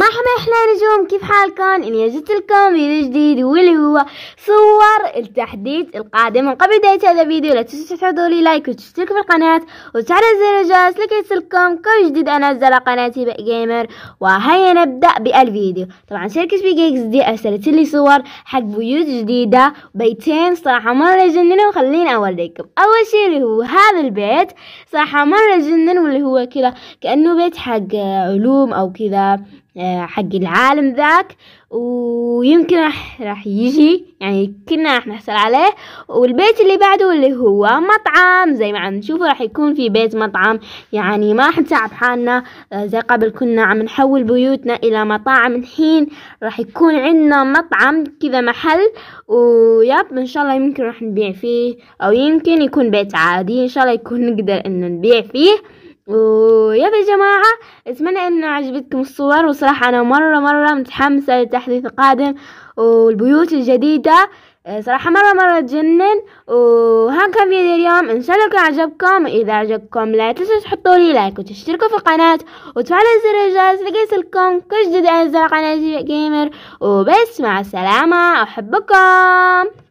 مرحبا احلى نجوم كيف حالكم اني جبت لكم فيديو جديد واللي هو صور التحديث القادم من قبل بداية هذا الفيديو لا تنسوا تحطوا لي لايك وتشتركوا في القناة وتفعلوا زر الجرس لكي يصلكم كل جديد انزل قناتي بقى جيمر وهيا نبدأ بالفيديو طبعا شركة بي جيكس دي ارسلت لي صور حق بيوت جديدة بيتين صراحة مرة جننوا وخليني اوريكم اول شيء اللي هو هذا البيت صراحة مرة جنن واللي هو كذا كأنه بيت حق علوم او كذا آه، حق العالم ذاك ويمكن راح راح يجي يعني كنا راح نحصل عليه والبيت اللي بعده اللي هو مطعم زي ما عم نشوفه راح يكون في بيت مطعم يعني ما راح نتعب حالنا آه، زي قبل كنا عم نحول بيوتنا الى مطاعم الحين راح يكون عندنا مطعم كذا محل وياب ان شاء الله يمكن راح نبيع فيه او يمكن يكون بيت عادي ان شاء الله يكون نقدر انه نبيع فيه ويا يا جماعة اتمنى انه عجبتكم الصور وصراحة انا مرة مرة متحمسة للتحديث القادم والبيوت الجديدة آه، صراحة مرة مرة تجنن وهذا كان فيديو اليوم ان شاء الله يكون عجبكم اذا عجبكم لا تنسوا تحطوا لي لايك وتشتركوا في القناة وتفعلوا زر الجرس ليصلكم كل جديد انزل على قناة جيمر وبس مع السلامة احبكم